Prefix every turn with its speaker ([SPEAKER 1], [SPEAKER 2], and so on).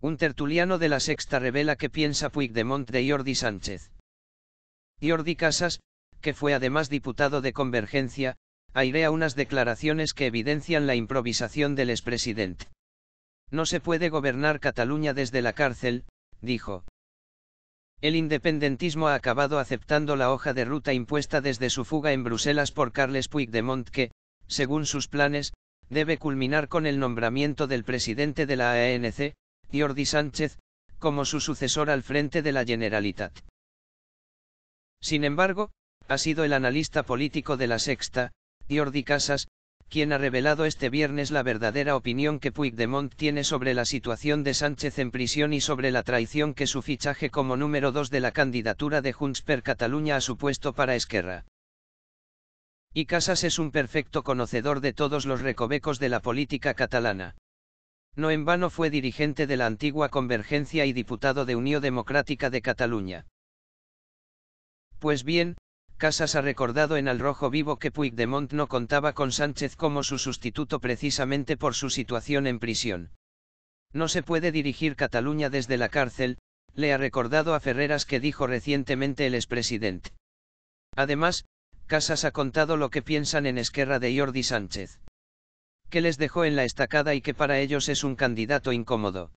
[SPEAKER 1] Un tertuliano de la sexta revela que piensa Puigdemont de Jordi Sánchez. Jordi Casas, que fue además diputado de Convergencia, airea unas declaraciones que evidencian la improvisación del expresidente. No se puede gobernar Cataluña desde la cárcel, dijo. El independentismo ha acabado aceptando la hoja de ruta impuesta desde su fuga en Bruselas por Carles Puigdemont que, según sus planes, debe culminar con el nombramiento del presidente de la ANC, Jordi Sánchez, como su sucesor al frente de la Generalitat. Sin embargo, ha sido el analista político de la Sexta, Jordi Casas, quien ha revelado este viernes la verdadera opinión que Puigdemont tiene sobre la situación de Sánchez en prisión y sobre la traición que su fichaje como número dos de la candidatura de Junts per Cataluña ha supuesto para Esquerra. Y Casas es un perfecto conocedor de todos los recovecos de la política catalana. No en vano fue dirigente de la antigua Convergencia y diputado de Unión Democrática de Cataluña. Pues bien, Casas ha recordado en Al Rojo Vivo que Puigdemont no contaba con Sánchez como su sustituto precisamente por su situación en prisión. No se puede dirigir Cataluña desde la cárcel, le ha recordado a Ferreras que dijo recientemente el expresidente. Además, Casas ha contado lo que piensan en Esquerra de Jordi Sánchez que les dejó en la estacada y que para ellos es un candidato incómodo.